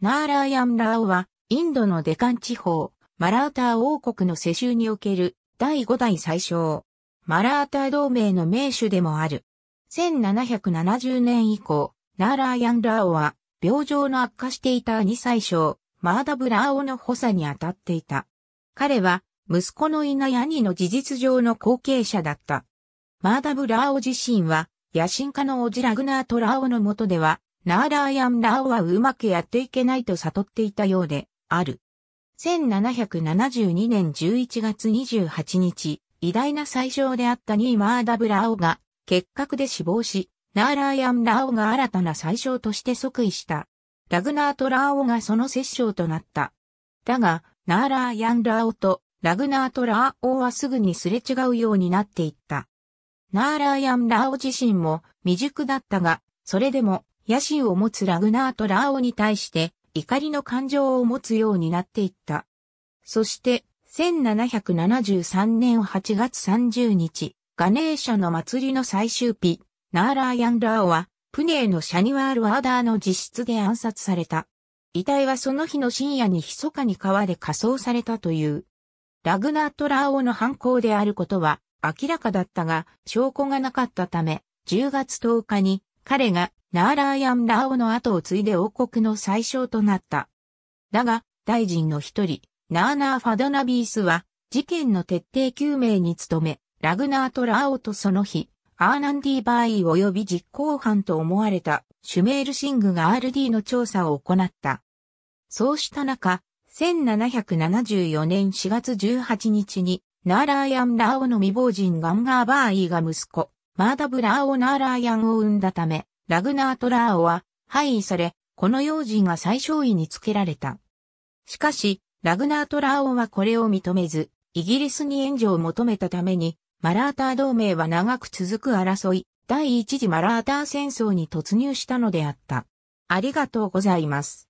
ナーラーヤンラオは、インドのデカン地方、マラーター王国の世襲における第5代最小。マラーター同盟の名手でもある。1770年以降、ナーラーヤンラオは、病状の悪化していた2最小、マーダブラオの補佐に当たっていた。彼は、息子のいなヤニの事実上の後継者だった。マーダブラオ自身は、野心家のオジラグナートラオの下では、ナーラーヤンラオはうまくやっていけないと悟っていたようで、ある。1772年11月28日、偉大な最上であったニーマーダブラオが、結核で死亡し、ナーラーヤンラオが新たな最上として即位した。ラグナートラオがその摂政となった。だが、ナーラーヤンラオとラグナートラオはすぐにすれ違うようになっていった。ナーラーヤンラオ自身も未熟だったが、それでも野心を持つラグナート・ラーオに対して怒りの感情を持つようになっていった。そして、1773年8月30日、ガネーシャの祭りの最終日、ナーラーヤン・ラーオは、プネーのシャニワール・アーダーの自室で暗殺された。遺体はその日の深夜に密かに川で火葬されたという。ラグナート・ラーオの犯行であることは明らかだったが、証拠がなかったため、10月10日に彼がナーラーヤン・ラオの後を継いで王国の最小となった。だが、大臣の一人、ナーナー・ファドナビースは、事件の徹底究明に努め、ラグナーとラオとその日、アーナンディ・バーイ及び実行犯と思われたシュメール・シングが RD の調査を行った。そうした中、1774年4月18日に、ナーラーヤン・ラオの未亡人ガンガー・バーイが息子、マーダブ・ラーオ・ナーラーヤンを生んだため、ラグナート・ラーオは廃位され、この幼児が最小位につけられた。しかし、ラグナート・ラーオはこれを認めず、イギリスに援助を求めたために、マラーター同盟は長く続く争い、第一次マラーター戦争に突入したのであった。ありがとうございます。